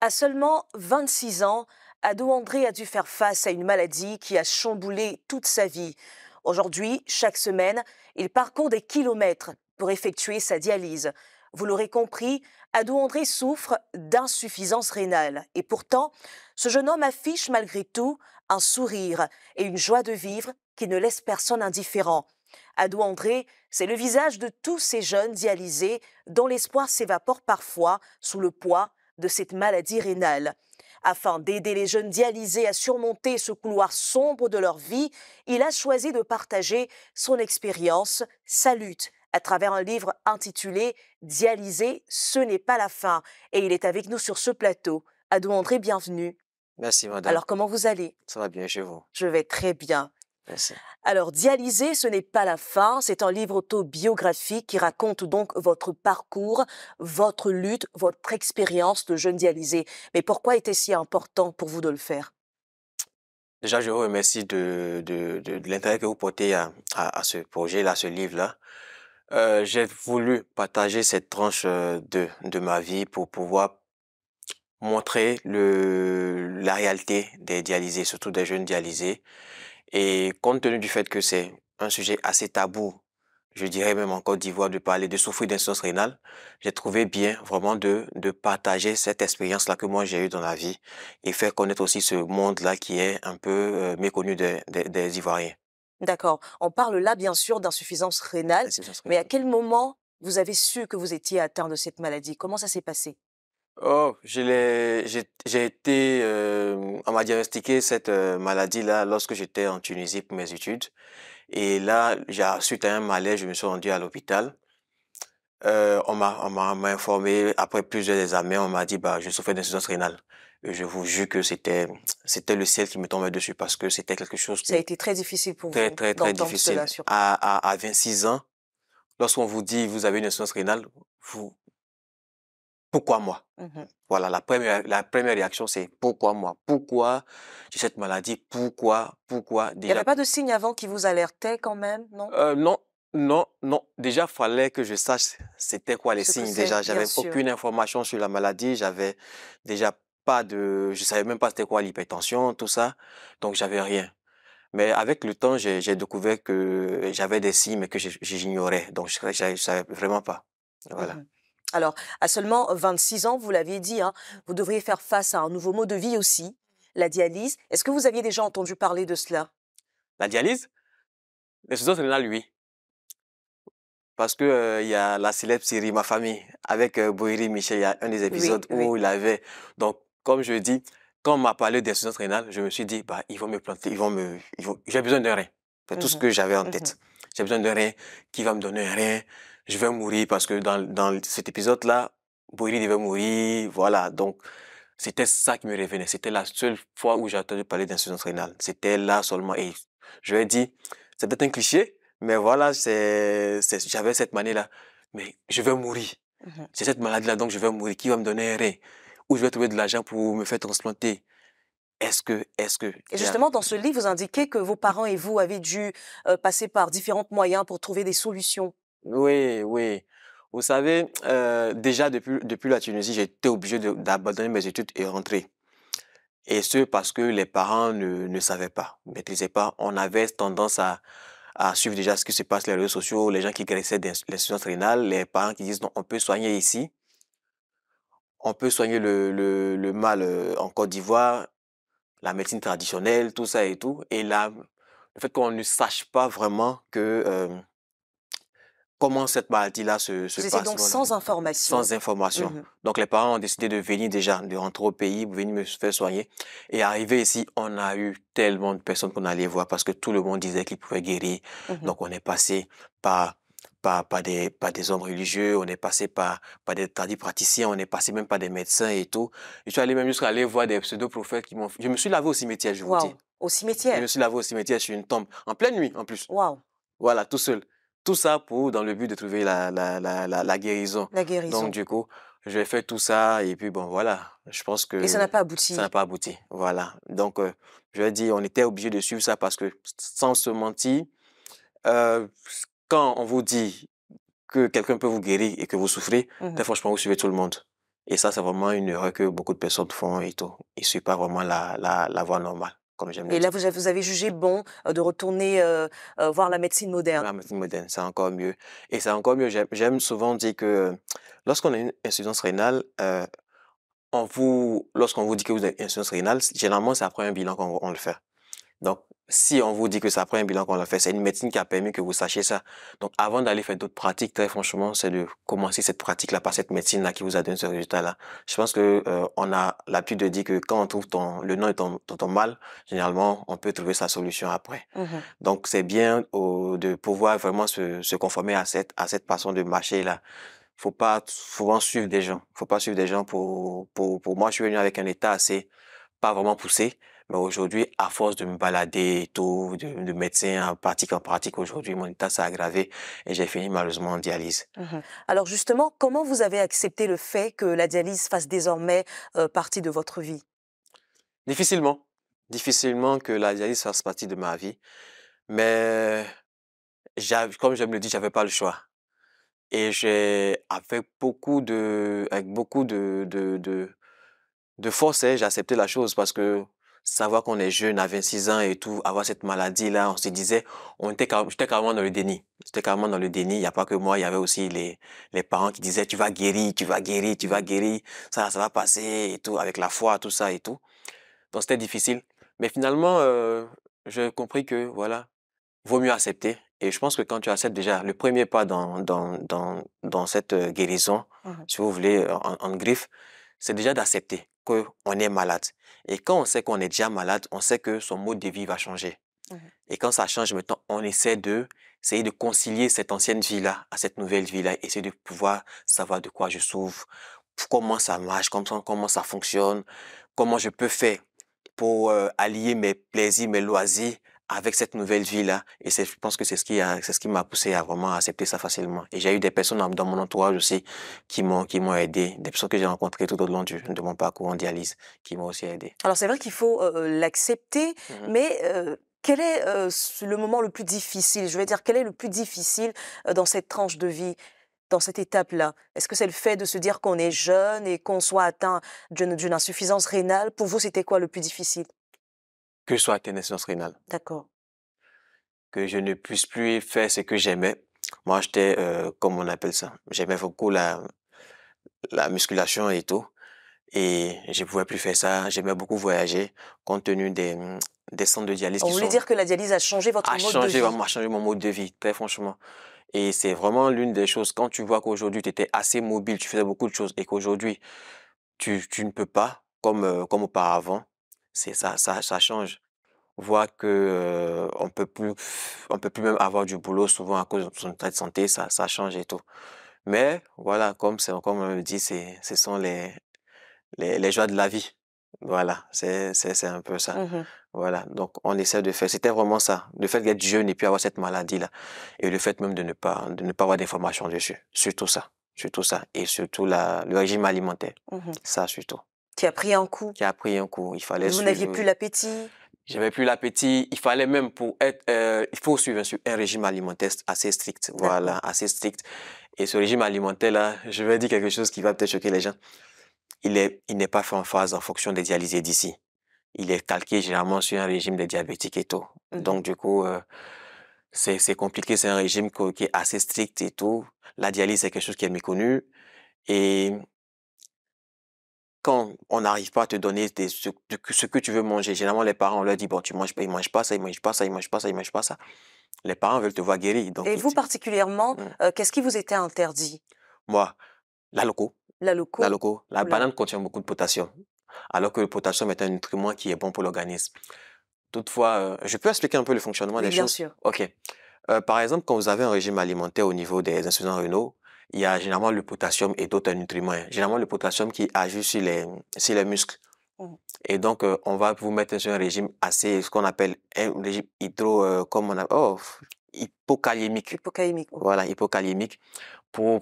À seulement 26 ans, Ado André a dû faire face à une maladie qui a chamboulé toute sa vie. Aujourd'hui, chaque semaine, il parcourt des kilomètres pour effectuer sa dialyse. Vous l'aurez compris, Ado André souffre d'insuffisance rénale. Et pourtant, ce jeune homme affiche malgré tout un sourire et une joie de vivre qui ne laisse personne indifférent. Ado André, c'est le visage de tous ces jeunes dialysés dont l'espoir s'évapore parfois sous le poids de cette maladie rénale. Afin d'aider les jeunes dialysés à surmonter ce couloir sombre de leur vie, il a choisi de partager son expérience, sa lutte, à travers un livre intitulé Dialysé, ce n'est pas la fin. Et il est avec nous sur ce plateau. Adou André, bienvenue. Merci, madame. Alors, comment vous allez Ça va bien chez vous. Je vais très bien. Ben, Alors, Dialyser, ce n'est pas la fin. C'est un livre autobiographique qui raconte donc votre parcours, votre lutte, votre expérience de jeune dialysé. Mais pourquoi était ce si important pour vous de le faire Déjà, je vous remercie de, l'intérêt que vous portez à, ce projet-là, ce livre-là. Euh, j'ai voulu partager cette tranche euh, de, ma vie pour pouvoir montrer la réalité des dialysés, surtout des jeunes dialysés, et compte tenu du fait que c'est un sujet assez tabou, je dirais même en Côte d'Ivoire, de parler de souffrir d'insuffisance rénale, j'ai trouvé bien vraiment de, de partager cette expérience-là que moi j'ai eue dans la vie et faire connaître aussi ce monde-là qui est un peu euh, méconnu des, des Ivoiriens. D'accord. On parle là, bien sûr, d'insuffisance rénale, mais à quel moment vous avez su que vous étiez atteint de cette maladie Comment ça s'est passé Oh, j'ai été, euh, on m'a diagnostiqué cette euh, maladie-là lorsque j'étais en Tunisie pour mes études. Et là, suite à un malaise, je me suis rendu à l'hôpital. Euh, on m'a informé, après plusieurs examens, on m'a dit, bah, je souffrais d'insuffisance rénale. Et je vous jure que c'était c'était le ciel qui me tombait dessus parce que c'était quelque chose... Ça a été très difficile pour très, vous. Très, très, très difficile. à, à 26 ans, lorsqu'on vous dit, vous avez une insuffisance rénale, vous, pourquoi moi mmh Voilà, la première, la première réaction, c'est pourquoi moi Pourquoi j'ai cette maladie Pourquoi Pourquoi Il n'y avait pas de signe avant qui vous alertait quand même, non euh, Non, non, non. Déjà, fallait que je sache c'était quoi les signes. Déjà, j'avais aucune information sur la maladie. J'avais déjà pas de, je savais même pas c'était quoi l'hypertension, tout ça. Donc, j'avais rien. Mais avec le temps, j'ai découvert que j'avais des signes, mais que j'ignorais. Donc, je ne savais vraiment pas. Mmh voilà. Alors, à seulement 26 ans, vous l'aviez dit, hein, vous devriez faire face à un nouveau mot de vie aussi, la dialyse. Est-ce que vous aviez déjà entendu parler de cela La dialyse Les rénale, là, lui. Parce qu'il euh, il y a la célèbre série Ma famille, avec euh, Michel, il y a un des épisodes où il avait. Donc, comme je dis, quand on m'a parlé d'insuffisance rénale, je me suis dit, bah, ils vont me planter, ils vont me, j'ai besoin d'un rein. C'est tout ce mmh que j'avais en mmh tête. J'ai besoin d'un rein qui va me donner un rein je vais mourir parce que dans, cet épisode-là, Boiri devait mourir, voilà. Donc, c'était ça qui me revenait. C'était la seule fois où j'ai entendu parler d'insuffisance rénale. C'était là seulement. Et je lui ai dit, c'est peut-être un cliché, mais voilà, j'avais cette manie-là. Mais je vais mourir. Mhm. C'est cette maladie-là, donc je vais mourir. Qui va me donner un rein Où je vais trouver de l'argent pour me faire transplanter est-ce que, est-ce que. Et justement, dans ce livre, vous indiquez que vos parents et vous avez dû euh, passer par différents moyens pour trouver des solutions oui, oui. Vous savez, euh, déjà depuis, depuis la Tunisie, j'étais obligé d'abandonner mes études et rentrer. Et ce, parce que les parents ne, savaient pas, ne maîtrisaient pas. On avait tendance à, suivre déjà ce qui se passe sur les réseaux sociaux, les gens qui graissaient l'insuffisance rénale, les parents qui disent non, on peut soigner ici, on peut soigner le, mal euh, en Côte d'Ivoire, la médecine traditionnelle, tout ça et tout. Et là, le fait qu'on ne sache pas vraiment que euh, comment cette maladie-là se, se passe. donc sans information. Sans information. Mmh. Donc les parents ont décidé de venir déjà, de rentrer au pays, de venir me faire soigner. Et arrivé ici, on a eu tellement de personnes qu'on allait voir parce que tout le monde disait qu'ils pouvaient guérir. Mmh. Donc on est passé par des, par des hommes religieux, on est passé par, par des tradis praticiens, on est passé même par des médecins et tout. Je suis allé même jusqu'à aller voir des pseudo-prophètes qui m'ont... Je me suis lavé au cimetière, je vous dis. Au cimetière Je me suis lavé au cimetière sur une tombe, en pleine nuit en plus. Waouh Voilà, tout seul. Tout ça pour, dans le but de trouver la, la, la, la guérison. La guérison. Donc, du coup, j'ai fait tout ça et puis bon, voilà. Je pense que. Et ça n'a pas abouti. Ça n'a pas abouti. Voilà. Donc, euh, je dis on était obligé de suivre ça parce que, sans se mentir, euh, quand on vous dit que quelqu'un peut vous guérir et que vous souffrez, mmh franchement, vous suivez tout le monde. Et ça, c'est vraiment une erreur que beaucoup de personnes font et tout. Ils ne suivent pas vraiment la, la, la voie normale. Et là, vous avez, jugé bon euh, de retourner euh, euh, voir la médecine moderne. La médecine moderne, c'est encore mieux. Et c'est encore mieux. J'aime souvent dire que lorsqu'on a une insuffisance rénale, lorsqu'on vous dit que vous avez une insuffisance rénale, généralement, c'est après un bilan qu'on le fait. Donc, si on vous dit que ça après un bilan qu'on a fait, c'est une médecine qui a permis que vous sachiez ça. Donc avant d'aller faire d'autres pratiques, très franchement, c'est de commencer cette pratique-là par cette médecine-là qui vous a donné ce résultat-là. Je pense que euh, on a l'habitude de dire que quand on trouve ton, le nom de ton, ton, mal, généralement, on peut trouver sa solution après. Mhm. Donc c'est bien de pouvoir vraiment se, se conformer à cette, à cette façon de marcher-là faut pas souvent suivre des gens. Faut pas suivre des gens pour, pour, pour moi, je suis venu avec un état assez pas vraiment poussé. Mais aujourd'hui, à force de me balader et tout, de, médecin en pratique en pratique, aujourd'hui, mon état s'est aggravé et j'ai fini malheureusement en dialyse. Mhm. Alors justement, comment vous avez accepté le fait que la dialyse fasse désormais euh, partie de votre vie Difficilement. Difficilement que la dialyse fasse partie de ma vie. Mais comme je me le dis, j'avais pas le choix. Et j'ai, avec beaucoup de, avec beaucoup de, de, de, de force, hein, j'ai accepté la chose parce que savoir qu'on est jeune à 26 ans et tout, avoir cette maladie-là, on se disait, on était, j'étais carrément dans le déni. J'étais carrément dans le déni. Il n'y a pas que moi, il y avait aussi les, les parents qui disaient, tu vas guérir, tu vas guérir, tu vas guérir, ça, ça va passer et tout, avec la foi, tout ça et tout. Donc c'était difficile. Mais finalement, euh, j'ai compris que, voilà, vaut mieux accepter. Et je pense que quand tu acceptes déjà le premier pas dans, dans, dans, dans cette euh, guérison, mmh si vous voulez, en griffe, c'est déjà d'accepter on est malade. Et quand on sait qu'on est déjà malade, on sait que son mode de vie va changer. Mmh Et quand ça change maintenant, on essaie de essayer de concilier cette ancienne vie-là à cette nouvelle vie-là, essayer de pouvoir savoir de quoi je souffre, comment ça marche, comment, comment ça fonctionne, comment je peux faire pour euh, allier mes plaisirs, mes loisirs avec cette nouvelle vie-là. Et je pense que c'est ce qui c'est ce qui m'a poussé à vraiment accepter ça facilement. Et j'ai eu des personnes dans, mon entourage aussi qui m'ont, qui m'ont aidé. Des personnes que j'ai rencontrées tout au long du, de mon parcours en dialyse qui m'ont aussi aidé. Alors c'est vrai qu'il faut euh, euh, l'accepter, mhm. mais euh, quel est le moment le plus difficile Je vais dire, quel est le plus difficile dans cette tranche de vie dans cette étape-là Est-ce que c'est le fait de se dire qu'on est jeune et qu'on soit atteint d'une insuffisance rénale Pour vous, c'était quoi le plus difficile que ce soit à tes rénale. D'accord. Que je ne puisse plus faire ce que j'aimais. Moi, j'étais, euh, comme on appelle ça, j'aimais beaucoup la, la musculation et tout. Et je ne pouvais plus faire ça. J'aimais beaucoup voyager, compte tenu des, des centres de dialyse. On voulait dire que la dialyse a changé votre mode de vie A changé mon mode de vie, très franchement. Et c'est vraiment l'une des choses, quand tu vois qu'aujourd'hui, tu étais assez mobile, tu faisais beaucoup de choses, et qu'aujourd'hui, tu, tu ne peux pas, comme, euh, comme auparavant, c'est ça, ça, ça change. Voir que on peut plus, on peut plus même avoir du boulot souvent à cause de son état de santé, ça, ça change et tout. Mais voilà, comme comme on me dit, c'est, ce sont les, les, joies de la vie. Voilà, c'est, c'est, un peu ça. Mmh voilà, donc on essaie de faire. C'était vraiment ça, le fait d'être jeune et puis avoir cette maladie-là, et le fait même de ne pas, de ne pas avoir d'informations dessus, surtout ça, surtout ça, et surtout la, le régime alimentaire, mmh ça surtout. Qui a pris un coup. Qui a pris un coup. Il fallait. Vous n'aviez plus euh, l'appétit. J'avais plus l'appétit. Il fallait même pour être, euh, il faut suivre un, régime alimentaire assez strict. Voilà, assez strict. Et ce régime alimentaire là, je vais dire quelque chose qui va peut-être choquer les gens. Il est, il n'est pas fait en phase en fonction des dialysés d'ici. Il est calqué généralement sur un régime de diabétiques et tout. Mhm. Donc du coup, euh, c'est compliqué. C'est un régime qui est assez strict et tout. La dialyse c'est quelque chose qui est méconnu. Et quand on n'arrive pas à te donner ce, que tu veux manger, généralement les parents on leur dit bon, tu manges pas, ils mangent pas ça, ils mangent pas ça, ils mangent pas ça, ils mangent pas ça. Les parents veulent te voir guéri. Donc Et vous particulièrement, mmh. euh, qu'est-ce qui vous était interdit Moi, la loco. La loco. La loco. La banane contient beaucoup de potassium, alors que le potassium est un nutriment qui est bon pour l'organisme. Toutefois, euh, je peux expliquer un peu le fonctionnement des choses. Bien sûr. Ok. Euh, par exemple, quand vous avez un régime alimentaire au niveau des insuffisants rénaux, il y a généralement le potassium et d'autres nutriments. Hein. Généralement, le potassium qui agit sur les, sur les muscles. Mmh. Et donc, euh, on va vous mettre sur un régime assez, ce qu'on appelle un régime hydro, euh, comme on appelle, oh, hypocalémique. Hypocalémique. Voilà, hypocalémique pour,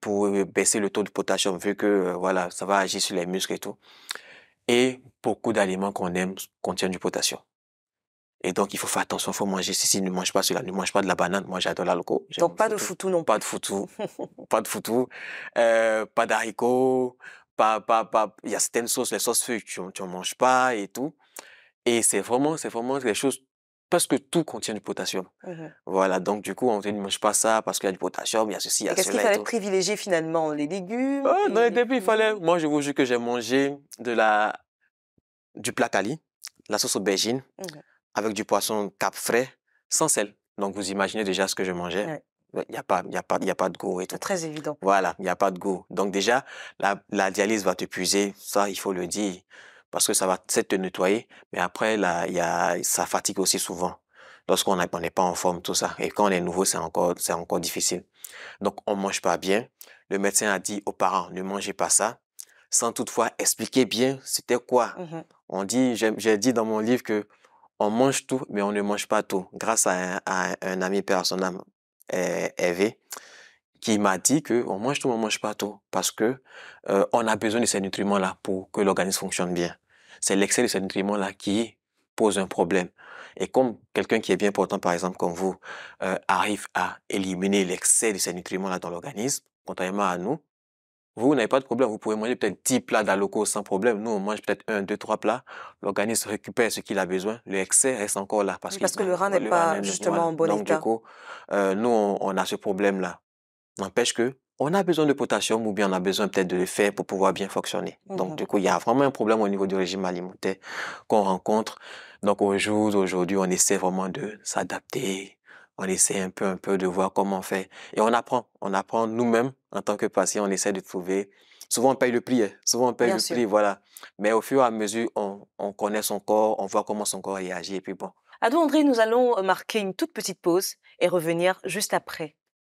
pour euh, baisser le taux de potassium vu que, voilà, ça va agir sur les muscles et tout. Et beaucoup d'aliments qu'on aime contiennent du potassium. Et donc, il faut faire attention, il faut manger ceci, ne mange pas cela, ne mange pas de la banane. Moi, j'adore l'alcool. Donc, pas de foutou non Pas de foutou. pas de foutou. Euh, pas d'haricots. Pas, pas, pas. Il y a certaines sauces, les sauces feuilles, tu n'en manges pas et tout. Et c'est vraiment, c'est vraiment quelque chose parce que tout contient du potassium. Mmh voilà, donc du coup, on ne mange pas ça parce qu'il y a du potassium, il y a ceci, il y a cela. Qu'est-ce qu'il fallait privilégier finalement Les légumes Non, et puis il fallait. Moi, je vous jure que j'ai mangé de la... du placali, la sauce aubergine. Mmh avec du poisson cap frais, sans sel. Donc, vous imaginez déjà ce que je mangeais. Il n'y a, pas, y a, pas, y a pas de goût C'est Très évident. Voilà, il n'y a pas de goût. Donc déjà, la, dialyse va te puiser, ça, il faut le dire, parce que ça va te nettoyer. Mais après, là, y a, ça fatigue aussi souvent. Lorsqu'on n'est pas en forme, tout ça. Et quand on est nouveau, c'est encore, encore difficile. Donc, on ne mange pas bien. Le médecin a dit aux parents, ne mangez pas ça, sans toutefois expliquer bien c'était quoi. Mmh on dit, j'ai dit dans mon livre que on mange tout, mais on ne mange pas tout. Grâce à un, ami personnel, euh, Hervé, qui m'a dit que on mange tout, on mange pas tout, parce que euh, on a besoin de ces nutriments-là pour que l'organisme fonctionne bien. C'est l'excès de ces nutriments-là qui pose un problème. Et comme quelqu'un qui est bien portant, par exemple, comme vous, euh, arrive à éliminer l'excès de ces nutriments-là dans l'organisme, contrairement à nous, vous, n'avez pas de problème. Vous pouvez manger peut-être 10 plats d'alcool sans problème. Nous, on mange peut-être 1, 2, 3 plats. L'organisme récupère ce qu'il a besoin. Le excès reste encore là. Parce, parce que, le rein n'est pas justement en bon Donc, Du coup, euh, nous, on, a ce problème-là. N'empêche que on a besoin de potassium ou bien on a besoin peut-être de le faire pour pouvoir bien fonctionner. Mmh Donc, du coup, il y a vraiment un problème au niveau du régime alimentaire qu'on rencontre. Donc, aujourd'hui, on essaie vraiment de s'adapter, on essaie un peu, un peu de voir comment on fait. Et on apprend, on apprend nous-mêmes en tant que patient, on essaie de trouver. Souvent, on paye le prix, hein. souvent, on paye le prix, voilà. Mais au fur et à mesure, on, on, connaît son corps, on voit comment son corps réagit, et puis bon. Adou André, nous allons euh, marquer une toute petite pause et revenir juste après.